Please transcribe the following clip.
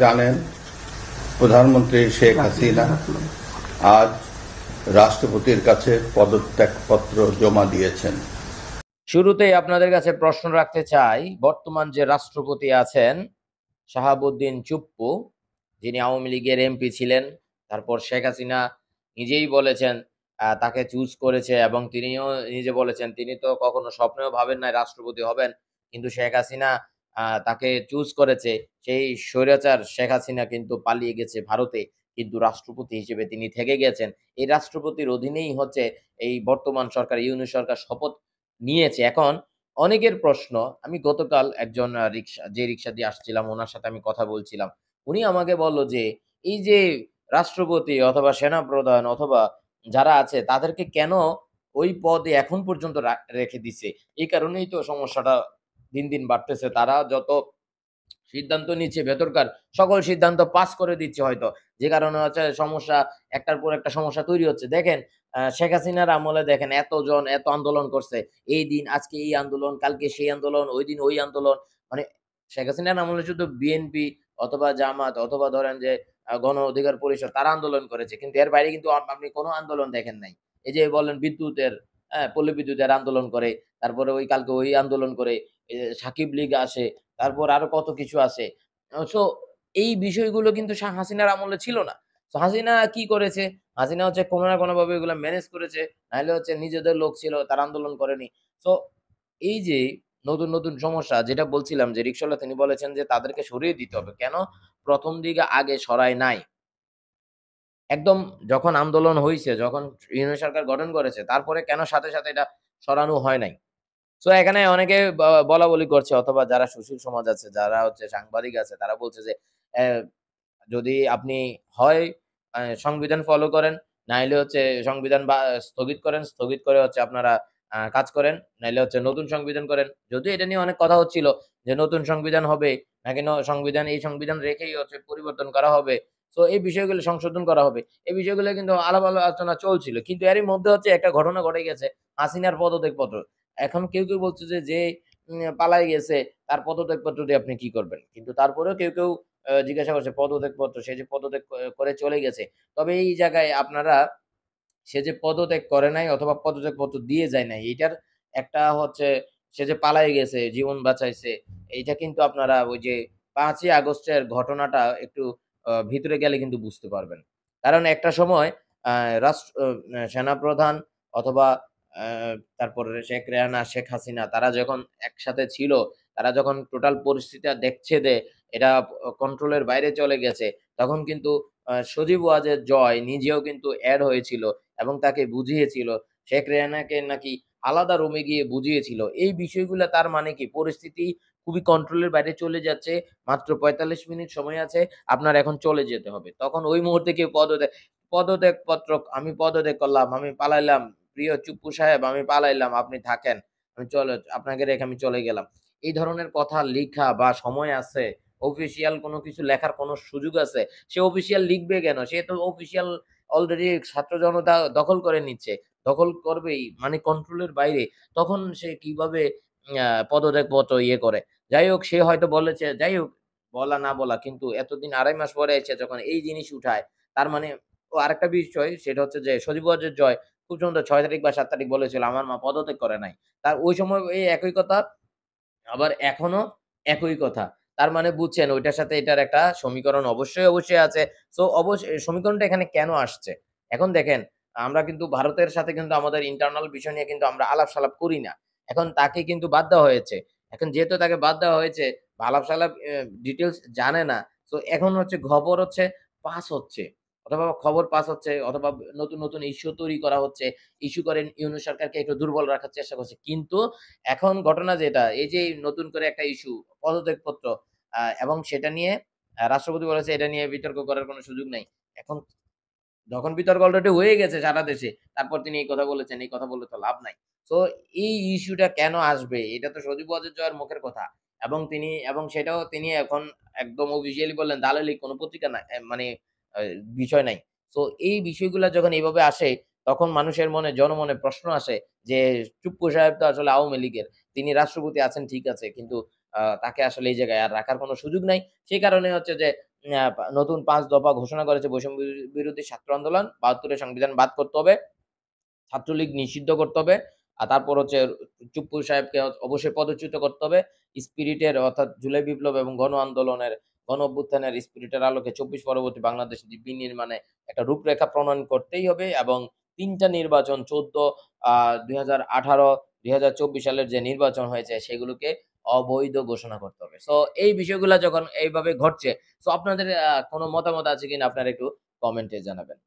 জানেন প্রধানমন্ত্রী শেখ হাসিনা আজ রাষ্ট্রপতির কাছে পদত্যাগপত্র জমা দিয়েছেন শুরুতেই আপনাদের কাছে প্রশ্ন রাখতে চাই বর্তমান যে রাষ্ট্রপতি আছেন শাহাবুদ্দিন চুপ্পু যিনি আওয়ামী লীগের এমপি ছিলেন তারপর শেখ হাসিনা নিজেই বলেছেন তাকে চুজ করেছে এবং তিনিও নিজে বলেছেন তিনি তো কখনো স্বপ্নেও ভাবেন নাই রাষ্ট্রপতি হবেন কিন্তু শেখ হাসিনা তাকে চুজ করেছে সেই স্বৈরাচার শেখ হাসিনা কিন্তু পালিয়ে গেছে ভারতে কিন্তু রাষ্ট্রপতি হিসেবে তিনি থেকে গেছেন এই রাষ্ট্রপতির অধীনেই হচ্ছে এই বর্তমান সরকার ইউনি সরকার শপথ নিয়েছে এখন অনেকের প্রশ্ন আমি গতকাল একজন রিক্সা যে রিক্সা দিয়ে আসছিলাম ওনার সাথে আমি কথা বলছিলাম উনি আমাকে বলল যে এই যে রাষ্ট্রপতি অথবা সেনা প্রধান অথবা যারা আছে তাদেরকে কেন ওই পদে এখন পর্যন্ত রেখে দিছে এই কারণেই তো সমস্যাটা দিন দিন বাড়তেছে তারা যত সিদ্ধান্ত নিচ্ছে ভেতরকার সকল সিদ্ধান্ত পাস করে দিচ্ছে হয়তো যে কারণে হচ্ছে সমস্যা একটার পর একটা সমস্যা তৈরি হচ্ছে দেখেন শেখ হাসিনার আমলে দেখেন এতজন এত আন্দোলন করছে এই দিন আজকে এই আন্দোলন কালকে সেই আন্দোলন ওই দিন ওই আন্দোলন মানে শেখ হাসিনার আমলে শুধু বিএনপি অথবা জামাত অথবা ধরেন যে গণ অধিকার পরিষদ তারা আন্দোলন করেছে কিন্তু এর বাইরে কিন্তু আপনি কোনো আন্দোলন দেখেন নাই এই যে বলেন বিদ্যুতের হ্যাঁ, পল্লী বিদ্যুতের আন্দোলন করে তারপরে ওই কালকে ওই আন্দোলন করে সাকিব লীগ আসে তারপর আরো কত কিছু আছে সো এই বিষয়গুলো কিন্তু হাসিনার আমলে ছিল না তো হাসিনা কি করেছে হাসিনা হচ্ছে কোনো না কোনোভাবে এগুলো ম্যানেজ করেছে নাহলে হচ্ছে নিজেদের লোক ছিল তার আন্দোলন করেনি তো এই যে নতুন নতুন সমস্যা যেটা বলছিলাম যে রিক্সলা তিনি বলেছেন যে তাদেরকে সরিয়ে দিতে হবে কেন প্রথম দিকে আগে সরায় নাই একদম যখন আন্দোলন হয়েছে যখন ইউনিয়ন সরকার গঠন করেছে তারপরে কেন সাথে সাথে এটা সরানো হয় নাই তো এখানে অনেকে বলা বলি করছে অথবা যারা সুশীল সমাজ আছে যারা হচ্ছে সাংবাদিক আছে তারা বলছে যে যদি আপনি হয় সংবিধান ফলো করেন নাইলে হচ্ছে সংবিধান বা স্থগিত করেন স্থগিত করে হচ্ছে আপনারা কাজ করেন নাইলে হচ্ছে নতুন সংবিধান করেন যদিও এটা নিয়ে অনেক কথা হচ্ছিল যে নতুন সংবিধান হবে নাকি সংবিধান এই সংবিধান রেখেই হচ্ছে পরিবর্তন করা হবে সো এই বিষয়গুলো সংশোধন করা হবে এই বিষয়গুলো কিন্তু আলাপ আলোচনা চলছিল কিন্তু এরই মধ্যে হচ্ছে একটা ঘটনা ঘটে গেছে হাসিনার পদত্যাগ পত্র এখন কেউ কেউ বলছে যে যে পালাই গেছে তার পদত্যাগ দিয়ে আপনি কি করবেন কিন্তু তারপরেও কেউ কেউ জিজ্ঞাসা করছে পদত্যাগ পত্র সে যে পদত্যাগ করে চলে গেছে তবে এই জায়গায় আপনারা সে যে পদত্যাগ করে নাই অথবা পদত্যাগ পত্র দিয়ে যায় নাই এটার একটা হচ্ছে সে যে পালাই গেছে জীবন বাঁচাইছে এইটা কিন্তু আপনারা ওই যে পাঁচই আগস্টের ঘটনাটা একটু ভিতরে গেলে কিন্তু বুঝতে পারবেন কারণ একটা সময় রাষ্ট্র সেনাপ্রধান অথবা তারপরে শেখ রেহানা শেখ হাসিনা তারা যখন একসাথে ছিল তারা যখন টোটাল পরিস্থিতিটা দেখছে যে এটা কন্ট্রোলের বাইরে চলে গেছে তখন কিন্তু সজীব ওয়াজের জয় নিজেও কিন্তু অ্যাড হয়েছিল এবং তাকে বুঝিয়েছিল শেখ রেহানাকে নাকি আলাদা রুমে গিয়ে বুঝিয়েছিল এই বিষয়গুলো তার মানে কি পরিস্থিতি খুবই কন্ট্রোলের বাইরে চলে যাচ্ছে মাত্র পঁয়তাল্লিশ মিনিট সময় আছে আপনার এখন চলে যেতে হবে তখন ওই মুহূর্তে কেউ পদত্যাগ পদত্যাগ পত্র আমি পদত্যাগ করলাম আমি পালাইলাম প্রিয় চুপ্পু সাহেব আমি পালাইলাম আপনি থাকেন আমি চলে আপনাকে রেখে আমি চলে গেলাম এই ধরনের কথা লেখা বা সময় আছে অফিসিয়াল কোনো কিছু লেখার কোনো সুযোগ আছে সে অফিসিয়াল লিখবে কেন সে তো অফিসিয়াল অলরেডি ছাত্র জনতা দখল করে নিচ্ছে দখল করবেই মানে কন্ট্রোলের বাইরে তখন সে কিভাবে পদত্যাগ পত্র ইয়ে করে যাই হোক সে হয়তো বলেছে যাই হোক বলা না বলা কিন্তু এতদিন আড়াই মাস পরে এসে যখন এই জিনিস উঠায় তার মানে ও আরেকটা বিষয় সেটা হচ্ছে যে সজীব জয় খুব সুন্দর ছয় তারিখ বা সাত তারিখ বলেছিল আমার মা পদত্যাগ করে নাই তার ওই সময় এই একই কথা আবার এখনো একই কথা তার মানে বুঝছেন ওইটার সাথে এটার একটা সমীকরণ অবশ্যই অবশ্যই আছে সো অবশ্যই সমীকরণটা এখানে কেন আসছে এখন দেখেন আমরা কিন্তু ভারতের সাথে কিন্তু আমাদের ইন্টারনাল বিষয় নিয়ে কিন্তু আমরা আলাপ সালাপ করি না এখন তাকে কিন্তু বাদ দেওয়া হয়েছে এখন যেহেতু তাকে বাদ দেওয়া হয়েছে আলাপ সালাপ ডিটেলস জানে না তো এখন হচ্ছে খবর হচ্ছে পাস হচ্ছে অথবা খবর পাস হচ্ছে অথবা নতুন নতুন ইস্যু তৈরি করা হচ্ছে ইস্যু করেন ইউনু সরকারকে একটু দুর্বল রাখার চেষ্টা করছে কিন্তু এখন ঘটনা যেটা এই যে নতুন করে একটা ইস্যু পদত্যাগপত্র এবং সেটা নিয়ে রাষ্ট্রপতি বলেছে এটা নিয়ে বিতর্ক করার কোনো সুযোগ নাই এখন যখন বিতর্ক অলরেডি হয়ে গেছে সারা দেশে তারপর তিনি এই কথা বলেছেন এই কথা বলে তো লাভ নাই তো এই ইস্যুটা কেন আসবে এটা তো সজীব ওয়াজের জয়ের মুখের কথা এবং তিনি এবং সেটাও তিনি এখন একদম অফিসিয়ালি বললেন দালালি কোনো পত্রিকা না মানে বিষয় নাই তো এই বিষয়গুলো যখন এইভাবে আসে তখন মানুষের মনে জনমনে প্রশ্ন আসে যে চুপ্পু সাহেব তো আসলে আওয়ামী লীগের তিনি রাষ্ট্রপতি আছেন ঠিক আছে কিন্তু তাকে আসলে এই জায়গায় আর রাখার কোনো সুযোগ নাই সেই কারণে হচ্ছে যে নতুন পাঁচ দফা ঘোষণা করেছে বৈষম্য বিরোধী ছাত্র আন্দোলন বাহাত্তরের সংবিধান বাদ করতে হবে ছাত্রলীগ নিষিদ্ধ করতে হবে আর তারপর হচ্ছে চুপ্পুর সাহেবকে অবশ্যই পদচ্যুত করতে হবে স্পিরিটের অর্থাৎ জুলাই বিপ্লব এবং গণ আন্দোলনের গণ অভ্যুত্থানের স্পিরিটের আলোকে চব্বিশ পরবর্তী বাংলাদেশ বিনির্মাণে একটা রূপরেখা প্রণয়ন করতেই হবে এবং তিনটা নির্বাচন চোদ্দ আহ দুই হাজার আঠারো দুই সালের যে নির্বাচন হয়েছে সেগুলোকে অবৈধ ঘোষণা করতে হবে সো এই বিষয়গুলো যখন এইভাবে ঘটছে সো আপনাদের কোনো মতামত আছে কিনা আপনারা একটু কমেন্টে জানাবেন